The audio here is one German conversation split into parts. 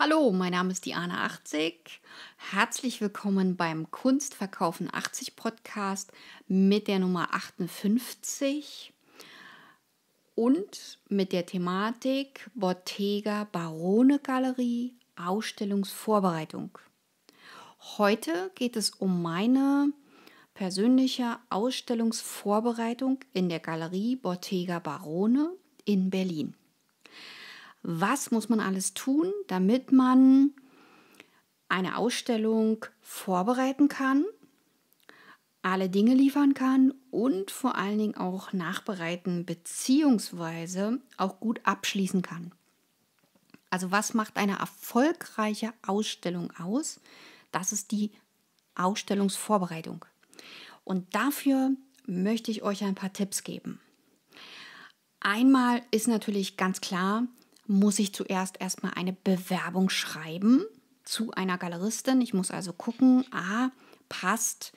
Hallo, mein Name ist Diana 80. Herzlich willkommen beim Kunstverkaufen 80 Podcast mit der Nummer 58 und mit der Thematik Bottega Barone Galerie Ausstellungsvorbereitung. Heute geht es um meine persönliche Ausstellungsvorbereitung in der Galerie Bottega Barone in Berlin was muss man alles tun, damit man eine Ausstellung vorbereiten kann, alle Dinge liefern kann und vor allen Dingen auch nachbereiten bzw. auch gut abschließen kann. Also was macht eine erfolgreiche Ausstellung aus? Das ist die Ausstellungsvorbereitung. Und dafür möchte ich euch ein paar Tipps geben. Einmal ist natürlich ganz klar, muss ich zuerst erstmal eine Bewerbung schreiben zu einer Galeristin. Ich muss also gucken, ah, passt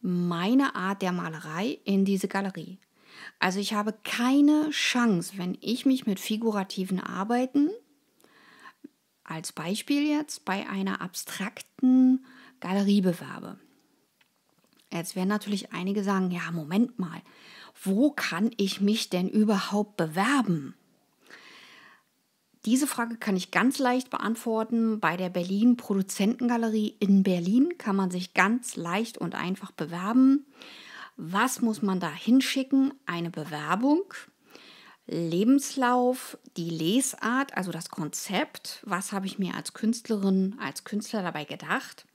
meine Art der Malerei in diese Galerie. Also ich habe keine Chance, wenn ich mich mit figurativen Arbeiten, als Beispiel jetzt, bei einer abstrakten Galerie bewerbe. Jetzt werden natürlich einige sagen, ja, Moment mal, wo kann ich mich denn überhaupt bewerben? Diese Frage kann ich ganz leicht beantworten. Bei der Berlin Produzentengalerie in Berlin kann man sich ganz leicht und einfach bewerben. Was muss man da hinschicken? Eine Bewerbung, Lebenslauf, die Lesart, also das Konzept. Was habe ich mir als Künstlerin, als Künstler dabei gedacht?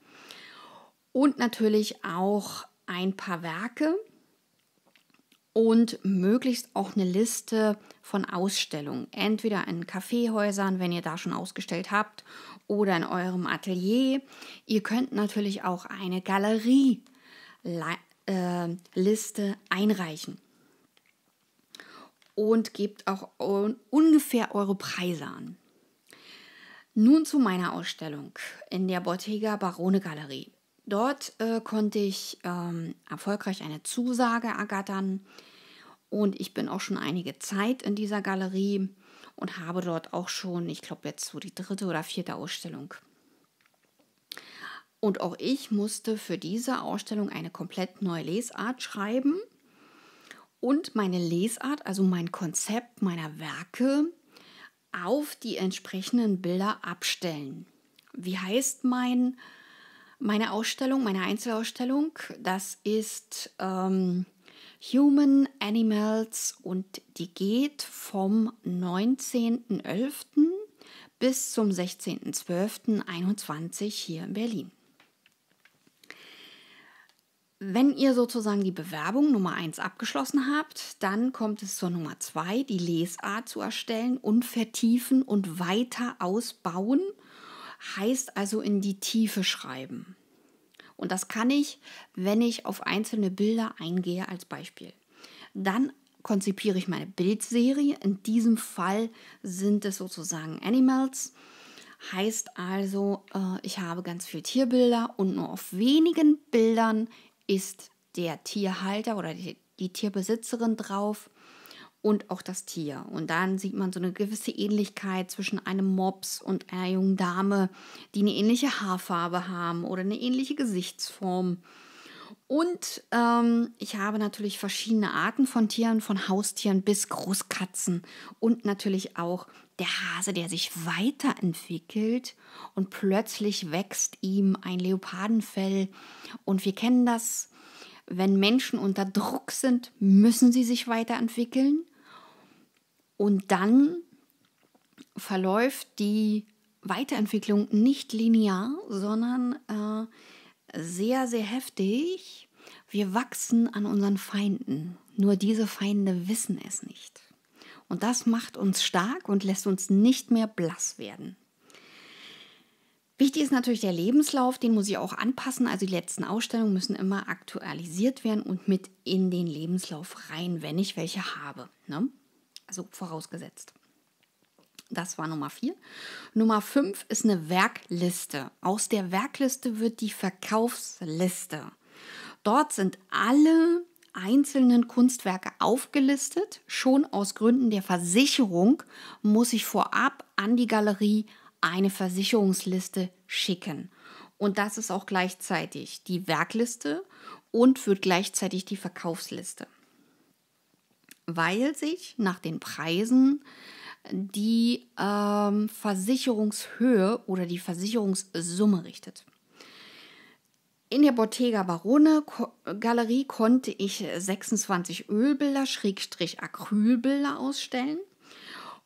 Und natürlich auch ein paar Werke, und möglichst auch eine Liste von Ausstellungen. Entweder in Kaffeehäusern, wenn ihr da schon ausgestellt habt, oder in eurem Atelier. Ihr könnt natürlich auch eine Galerieliste äh, einreichen. Und gebt auch ungefähr eure Preise an. Nun zu meiner Ausstellung in der Bottega Barone Galerie. Dort äh, konnte ich ähm, erfolgreich eine Zusage ergattern und ich bin auch schon einige Zeit in dieser Galerie und habe dort auch schon, ich glaube jetzt so die dritte oder vierte Ausstellung. Und auch ich musste für diese Ausstellung eine komplett neue Lesart schreiben. Und meine Lesart, also mein Konzept meiner Werke, auf die entsprechenden Bilder abstellen. Wie heißt mein, meine Ausstellung, meine Einzelausstellung? Das ist ähm, Human Animals und die geht vom 19.11. bis zum 16.12.21 hier in Berlin. Wenn ihr sozusagen die Bewerbung Nummer 1 abgeschlossen habt, dann kommt es zur Nummer 2, die Lesart zu erstellen und vertiefen und weiter ausbauen. Heißt also in die Tiefe schreiben. Und das kann ich, wenn ich auf einzelne Bilder eingehe als Beispiel. Dann konzipiere ich meine Bildserie. In diesem Fall sind es sozusagen Animals. Heißt also, äh, ich habe ganz viele Tierbilder und nur auf wenigen Bildern ist der Tierhalter oder die, Tierbesitzerin drauf und auch das Tier. Und dann sieht man so eine gewisse Ähnlichkeit zwischen einem Mops und einer jungen Dame, die eine ähnliche Haarfarbe haben oder eine ähnliche Gesichtsform. Und ähm, ich habe natürlich verschiedene Arten von Tieren, von Haustieren bis Großkatzen und natürlich auch der Hase, der sich weiterentwickelt und plötzlich wächst ihm ein Leopardenfell. Und wir kennen das, wenn Menschen unter Druck sind, müssen sie sich weiterentwickeln. Und dann verläuft die Weiterentwicklung nicht linear, sondern äh, sehr, sehr heftig. Wir wachsen an unseren Feinden. Nur diese Feinde wissen es nicht. Und das macht uns stark und lässt uns nicht mehr blass werden. Wichtig ist natürlich der Lebenslauf, den muss ich auch anpassen. Also die letzten Ausstellungen müssen immer aktualisiert werden und mit in den Lebenslauf rein, wenn ich welche habe. Ne? Also vorausgesetzt. Das war Nummer vier. Nummer fünf ist eine Werkliste. Aus der Werkliste wird die Verkaufsliste. Dort sind alle einzelnen Kunstwerke aufgelistet. Schon aus Gründen der Versicherung muss ich vorab an die Galerie eine Versicherungsliste schicken. Und das ist auch gleichzeitig die Werkliste und wird gleichzeitig die Verkaufsliste weil sich nach den Preisen die ähm, Versicherungshöhe oder die Versicherungssumme richtet. In der Bottega Barone Galerie konnte ich 26 Ölbilder, Schrägstrich Acrylbilder ausstellen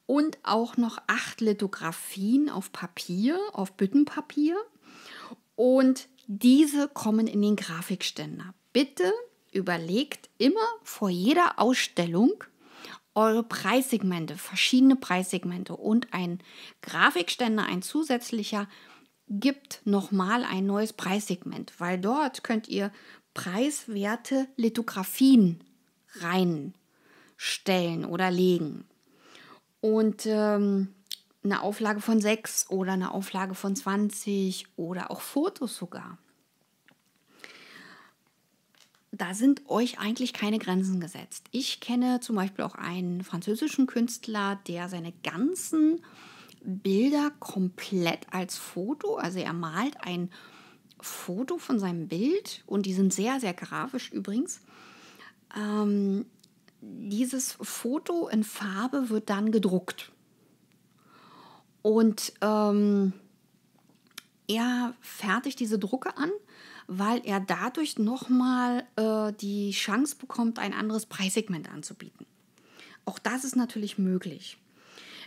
und auch noch acht Lithografien auf Papier, auf Büttenpapier. Und diese kommen in den Grafikständer. Bitte überlegt immer vor jeder Ausstellung eure Preissegmente, verschiedene Preissegmente und ein Grafikständer, ein zusätzlicher, gibt nochmal ein neues Preissegment, weil dort könnt ihr preiswerte Lithografien reinstellen oder legen. Und ähm, eine Auflage von 6 oder eine Auflage von 20 oder auch Fotos sogar da sind euch eigentlich keine Grenzen gesetzt. Ich kenne zum Beispiel auch einen französischen Künstler, der seine ganzen Bilder komplett als Foto, also er malt ein Foto von seinem Bild und die sind sehr, sehr grafisch übrigens. Ähm, dieses Foto in Farbe wird dann gedruckt. Und ähm, er fertigt diese Drucke an weil er dadurch nochmal äh, die Chance bekommt, ein anderes Preissegment anzubieten. Auch das ist natürlich möglich.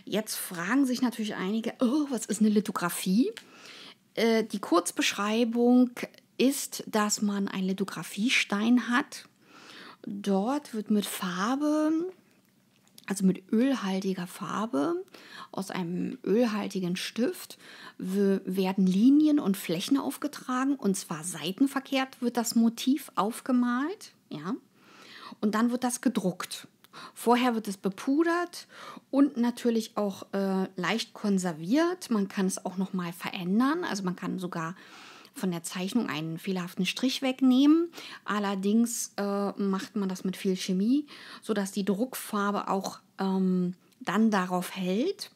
Jetzt fragen sich natürlich einige, oh, was ist eine Lithografie? Äh, die Kurzbeschreibung ist, dass man einen Lithografiestein hat. Dort wird mit Farbe also mit ölhaltiger Farbe aus einem ölhaltigen Stift werden Linien und Flächen aufgetragen und zwar seitenverkehrt wird das Motiv aufgemalt, ja. Und dann wird das gedruckt. Vorher wird es bepudert und natürlich auch äh, leicht konserviert. Man kann es auch noch mal verändern, also man kann sogar von der Zeichnung einen fehlerhaften Strich wegnehmen. Allerdings äh, macht man das mit viel Chemie, sodass die Druckfarbe auch ähm, dann darauf hält.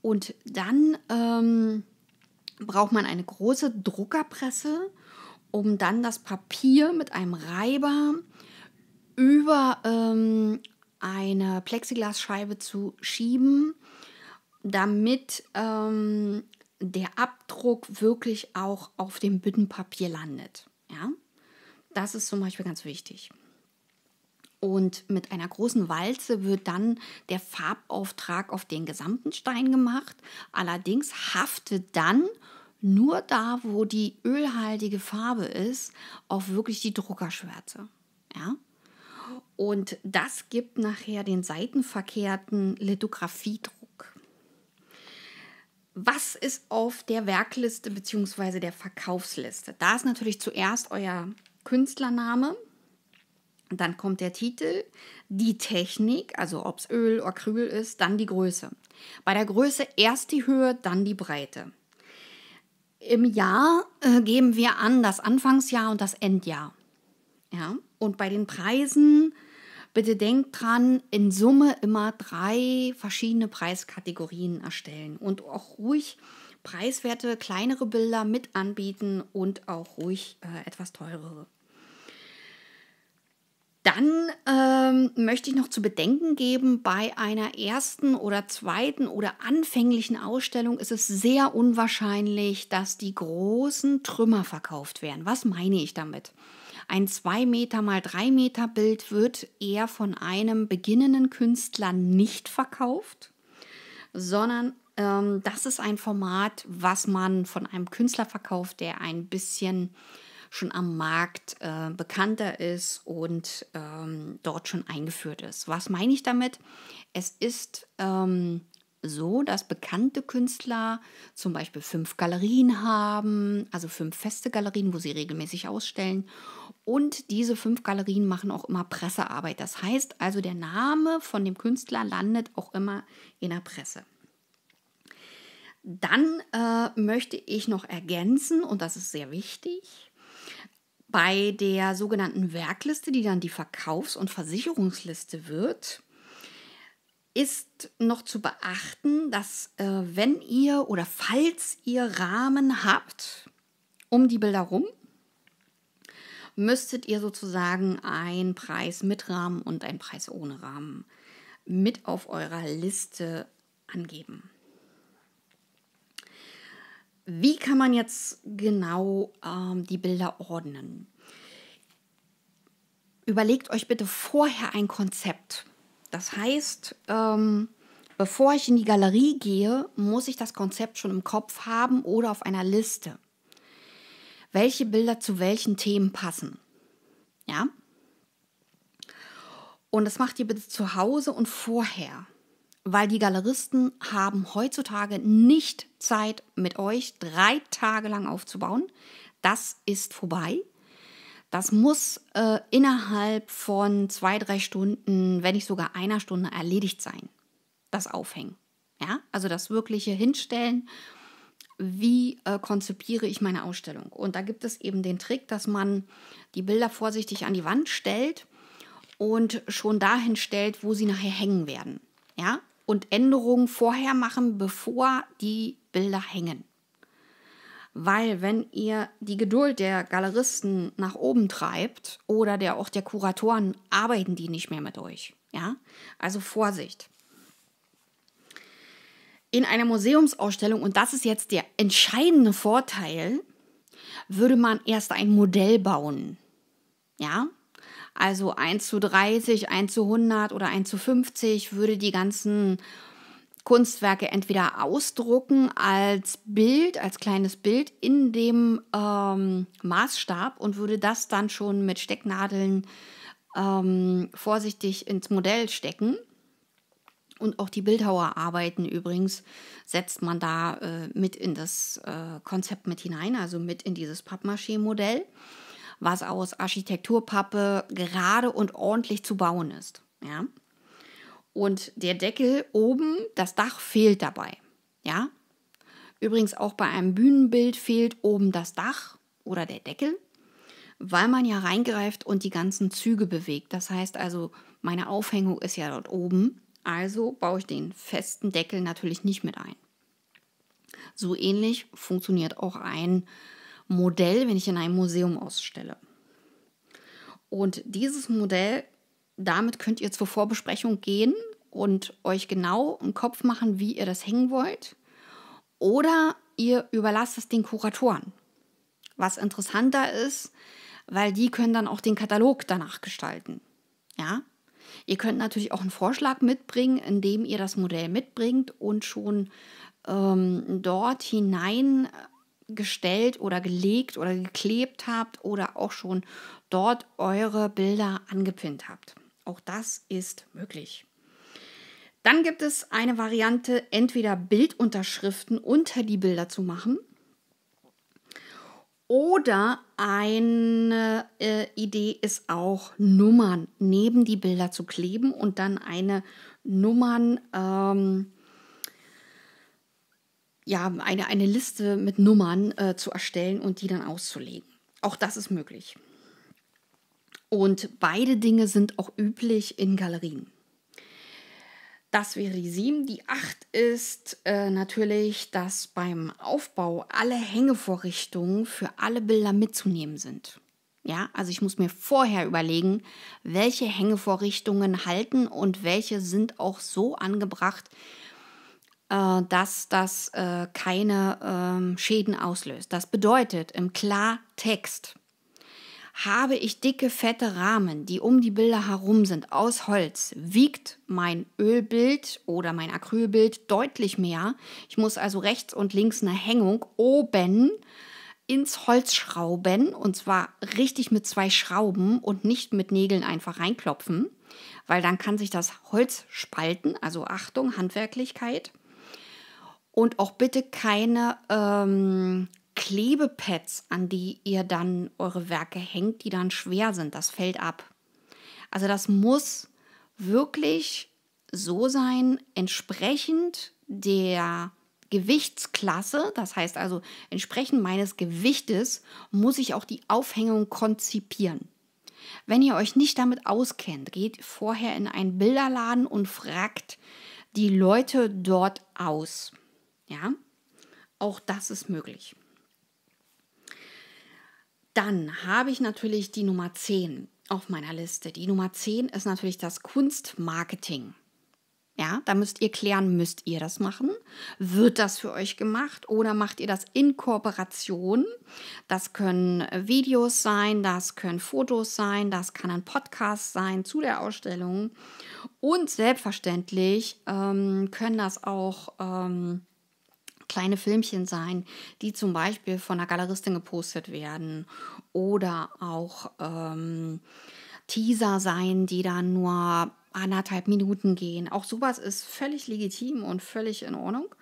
Und dann ähm, braucht man eine große Druckerpresse, um dann das Papier mit einem Reiber über ähm, eine Plexiglasscheibe zu schieben, damit ähm, der Abdruck wirklich auch auf dem Büttenpapier landet. Ja? Das ist zum Beispiel ganz wichtig. Und mit einer großen Walze wird dann der Farbauftrag auf den gesamten Stein gemacht. Allerdings haftet dann nur da, wo die ölhaltige Farbe ist, auf wirklich die Druckerschwärze. Ja? Und das gibt nachher den seitenverkehrten Lithografiedruck was ist auf der Werkliste bzw. der Verkaufsliste? Da ist natürlich zuerst euer Künstlername, dann kommt der Titel, die Technik, also ob es Öl oder Acryl ist, dann die Größe. Bei der Größe erst die Höhe, dann die Breite. Im Jahr äh, geben wir an das Anfangsjahr und das Endjahr. Ja? Und bei den Preisen Bitte denkt dran, in Summe immer drei verschiedene Preiskategorien erstellen und auch ruhig preiswerte kleinere Bilder mit anbieten und auch ruhig äh, etwas teurere. Dann ähm, möchte ich noch zu bedenken geben, bei einer ersten oder zweiten oder anfänglichen Ausstellung ist es sehr unwahrscheinlich, dass die großen Trümmer verkauft werden. Was meine ich damit? Ein 2 Meter mal 3 Meter Bild wird eher von einem beginnenden Künstler nicht verkauft, sondern ähm, das ist ein Format, was man von einem Künstler verkauft, der ein bisschen schon am Markt äh, bekannter ist und ähm, dort schon eingeführt ist. Was meine ich damit? Es ist ähm, so, dass bekannte Künstler zum Beispiel fünf Galerien haben, also fünf feste Galerien, wo sie regelmäßig ausstellen. Und diese fünf Galerien machen auch immer Pressearbeit. Das heißt also, der Name von dem Künstler landet auch immer in der Presse. Dann äh, möchte ich noch ergänzen, und das ist sehr wichtig, bei der sogenannten Werkliste, die dann die Verkaufs- und Versicherungsliste wird, ist noch zu beachten, dass äh, wenn ihr oder falls ihr Rahmen habt um die Bilder rum, müsstet ihr sozusagen einen Preis mit Rahmen und einen Preis ohne Rahmen mit auf eurer Liste angeben. Wie kann man jetzt genau ähm, die Bilder ordnen? Überlegt euch bitte vorher ein Konzept. Das heißt, ähm, bevor ich in die Galerie gehe, muss ich das Konzept schon im Kopf haben oder auf einer Liste, welche Bilder zu welchen Themen passen. Ja? Und das macht ihr bitte zu Hause und vorher, weil die Galeristen haben heutzutage nicht Zeit, mit euch drei Tage lang aufzubauen. Das ist vorbei. Das muss äh, innerhalb von zwei, drei Stunden, wenn nicht sogar einer Stunde erledigt sein. Das Aufhängen. Ja, also das wirkliche Hinstellen. Wie äh, konzipiere ich meine Ausstellung? Und da gibt es eben den Trick, dass man die Bilder vorsichtig an die Wand stellt und schon dahin stellt, wo sie nachher hängen werden. Ja, und Änderungen vorher machen, bevor die Bilder hängen. Weil wenn ihr die Geduld der Galeristen nach oben treibt oder der auch der Kuratoren, arbeiten die nicht mehr mit euch. Ja? Also Vorsicht. In einer Museumsausstellung, und das ist jetzt der entscheidende Vorteil, würde man erst ein Modell bauen. Ja, also 1 zu 30, 1 zu 100 oder 1 zu 50 würde die ganzen Kunstwerke entweder ausdrucken als Bild, als kleines Bild in dem ähm, Maßstab und würde das dann schon mit Stecknadeln ähm, vorsichtig ins Modell stecken. Und auch die Bildhauerarbeiten übrigens setzt man da äh, mit in das äh, Konzept mit hinein, also mit in dieses Pappmaché-Modell, was aus Architekturpappe gerade und ordentlich zu bauen ist. Ja. Und der Deckel oben, das Dach fehlt dabei. Ja? Übrigens auch bei einem Bühnenbild fehlt oben das Dach oder der Deckel, weil man ja reingreift und die ganzen Züge bewegt. Das heißt also, meine Aufhängung ist ja dort oben, also baue ich den festen Deckel natürlich nicht mit ein. So ähnlich funktioniert auch ein Modell, wenn ich in einem Museum ausstelle. Und dieses Modell damit könnt ihr zur Vorbesprechung gehen und euch genau im Kopf machen, wie ihr das hängen wollt. Oder ihr überlasst es den Kuratoren. Was interessanter ist, weil die können dann auch den Katalog danach gestalten. Ja? Ihr könnt natürlich auch einen Vorschlag mitbringen, indem ihr das Modell mitbringt und schon ähm, dort hineingestellt oder gelegt oder geklebt habt oder auch schon dort eure Bilder angepinnt habt. Auch das ist möglich. Dann gibt es eine Variante, entweder Bildunterschriften unter die Bilder zu machen oder eine äh, Idee ist auch, Nummern neben die Bilder zu kleben und dann eine Nummern, ähm, ja, eine, eine Liste mit Nummern äh, zu erstellen und die dann auszulegen. Auch das ist möglich. Und beide Dinge sind auch üblich in Galerien. Das wäre die 7. Die 8 ist äh, natürlich, dass beim Aufbau alle Hängevorrichtungen für alle Bilder mitzunehmen sind. Ja, also ich muss mir vorher überlegen, welche Hängevorrichtungen halten und welche sind auch so angebracht, äh, dass das äh, keine ähm, Schäden auslöst. Das bedeutet im Klartext, habe ich dicke, fette Rahmen, die um die Bilder herum sind, aus Holz, wiegt mein Ölbild oder mein Acrylbild deutlich mehr. Ich muss also rechts und links eine Hängung oben ins Holz schrauben und zwar richtig mit zwei Schrauben und nicht mit Nägeln einfach reinklopfen, weil dann kann sich das Holz spalten. Also Achtung, Handwerklichkeit. Und auch bitte keine ähm, Klebepads, an die ihr dann eure Werke hängt, die dann schwer sind. Das fällt ab. Also das muss wirklich so sein, entsprechend der Gewichtsklasse, das heißt also entsprechend meines Gewichtes, muss ich auch die Aufhängung konzipieren. Wenn ihr euch nicht damit auskennt, geht vorher in einen Bilderladen und fragt die Leute dort aus. Ja, auch das ist möglich. Dann habe ich natürlich die Nummer 10 auf meiner Liste. Die Nummer 10 ist natürlich das Kunstmarketing. Ja, da müsst ihr klären, müsst ihr das machen? Wird das für euch gemacht oder macht ihr das in Kooperation? Das können Videos sein, das können Fotos sein, das kann ein Podcast sein zu der Ausstellung. Und selbstverständlich ähm, können das auch ähm, kleine Filmchen sein, die zum Beispiel von einer Galeristin gepostet werden oder auch ähm, Teaser sein, die dann nur anderthalb Minuten gehen. Auch sowas ist völlig legitim und völlig in Ordnung.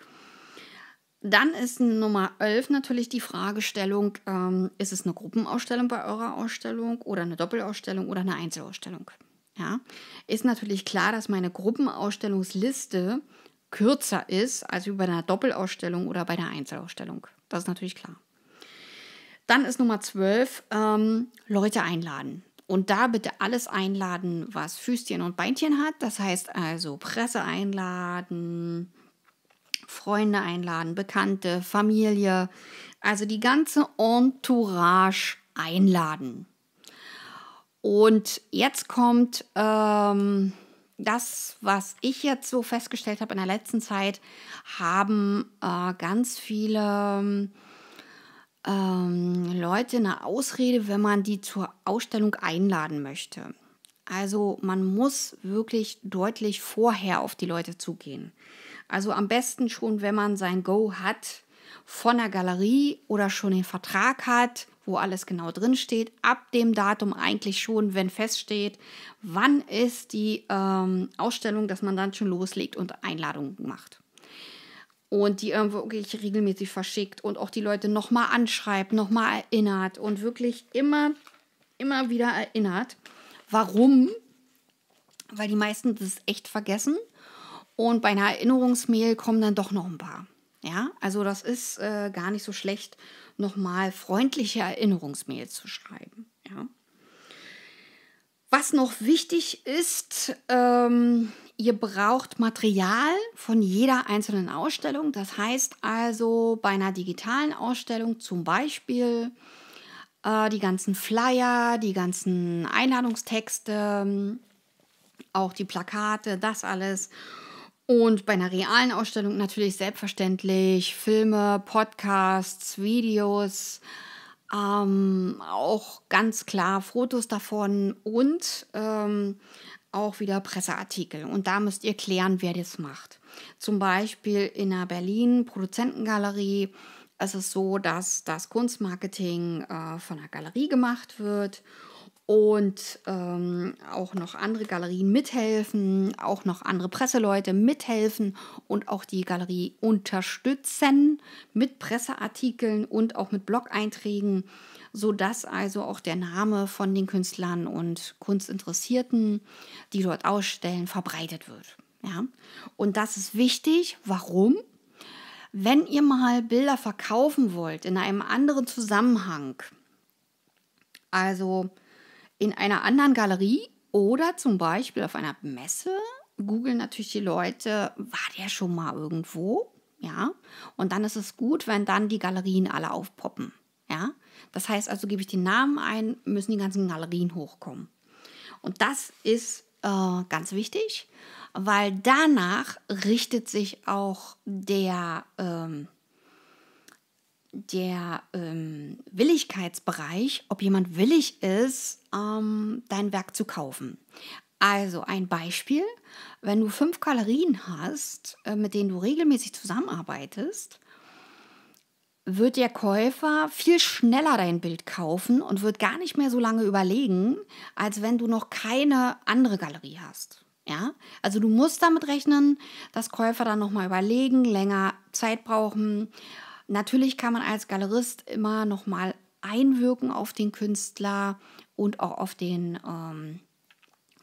Dann ist Nummer 11 natürlich die Fragestellung, ähm, ist es eine Gruppenausstellung bei eurer Ausstellung oder eine Doppelausstellung oder eine Einzelausstellung? Ja, ist natürlich klar, dass meine Gruppenausstellungsliste kürzer ist als über einer Doppelausstellung oder bei einer Einzelausstellung. Das ist natürlich klar. Dann ist Nummer 12, ähm, Leute einladen. Und da bitte alles einladen, was Füßchen und Beinchen hat. Das heißt also Presse einladen, Freunde einladen, Bekannte, Familie. Also die ganze Entourage einladen. Und jetzt kommt ähm, das, was ich jetzt so festgestellt habe in der letzten Zeit, haben äh, ganz viele ähm, Leute eine Ausrede, wenn man die zur Ausstellung einladen möchte. Also man muss wirklich deutlich vorher auf die Leute zugehen. Also am besten schon, wenn man sein Go hat von der Galerie oder schon den Vertrag hat wo alles genau drin steht. Ab dem Datum eigentlich schon, wenn feststeht, wann ist die ähm, Ausstellung, dass man dann schon loslegt und Einladungen macht. Und die ähm, wirklich regelmäßig verschickt und auch die Leute nochmal anschreibt, nochmal erinnert und wirklich immer, immer wieder erinnert. Warum? Weil die meisten das echt vergessen. Und bei einer Erinnerungsmail kommen dann doch noch ein paar. Ja, also das ist äh, gar nicht so schlecht nochmal freundliche Erinnerungsmail zu schreiben. Ja. Was noch wichtig ist, ähm, ihr braucht Material von jeder einzelnen Ausstellung. Das heißt also bei einer digitalen Ausstellung zum Beispiel äh, die ganzen Flyer, die ganzen Einladungstexte, ähm, auch die Plakate, das alles. Und bei einer realen Ausstellung natürlich selbstverständlich Filme, Podcasts, Videos, ähm, auch ganz klar Fotos davon und ähm, auch wieder Presseartikel. Und da müsst ihr klären, wer das macht. Zum Beispiel in der Berlin Produzentengalerie ist es so, dass das Kunstmarketing äh, von der Galerie gemacht wird und ähm, auch noch andere Galerien mithelfen, auch noch andere Presseleute mithelfen und auch die Galerie unterstützen mit Presseartikeln und auch mit Blog-Einträgen, sodass also auch der Name von den Künstlern und Kunstinteressierten, die dort ausstellen, verbreitet wird. Ja? Und das ist wichtig. Warum? Wenn ihr mal Bilder verkaufen wollt in einem anderen Zusammenhang, also in einer anderen Galerie oder zum Beispiel auf einer Messe googeln natürlich die Leute, war der schon mal irgendwo? Ja, und dann ist es gut, wenn dann die Galerien alle aufpoppen. Ja, das heißt also, gebe ich den Namen ein, müssen die ganzen Galerien hochkommen. Und das ist äh, ganz wichtig, weil danach richtet sich auch der ähm, der ähm, Willigkeitsbereich, ob jemand willig ist, ähm, dein Werk zu kaufen. Also ein Beispiel, wenn du fünf Galerien hast, äh, mit denen du regelmäßig zusammenarbeitest, wird der Käufer viel schneller dein Bild kaufen und wird gar nicht mehr so lange überlegen, als wenn du noch keine andere Galerie hast. Ja, also du musst damit rechnen, dass Käufer dann nochmal überlegen, länger Zeit brauchen, Natürlich kann man als Galerist immer noch mal einwirken auf den Künstler und auch auf den ähm,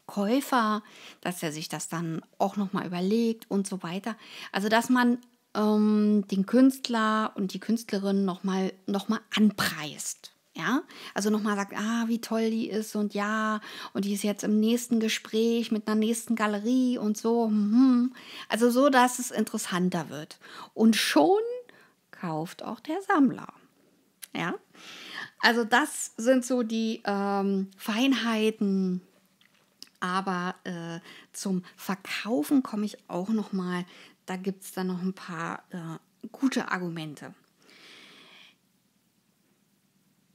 Käufer, dass er sich das dann auch noch mal überlegt und so weiter. Also dass man ähm, den Künstler und die Künstlerin noch mal, noch mal anpreist. Ja, also nochmal sagt, ah, wie toll die ist und ja, und die ist jetzt im nächsten Gespräch mit einer nächsten Galerie und so. Mhm. Also so, dass es interessanter wird. Und schon kauft auch der Sammler. Ja, also das sind so die ähm, Feinheiten. Aber äh, zum Verkaufen komme ich auch noch mal. Da gibt es dann noch ein paar äh, gute Argumente.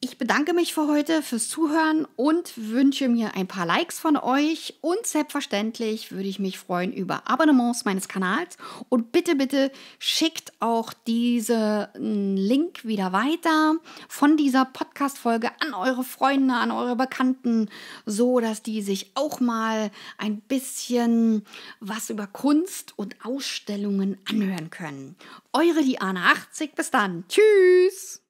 Ich bedanke mich für heute fürs Zuhören und wünsche mir ein paar Likes von euch. Und selbstverständlich würde ich mich freuen über Abonnements meines Kanals. Und bitte, bitte schickt auch diesen Link wieder weiter von dieser Podcast-Folge an eure Freunde, an eure Bekannten, so dass die sich auch mal ein bisschen was über Kunst und Ausstellungen anhören können. Eure Diana 80. Bis dann. Tschüss.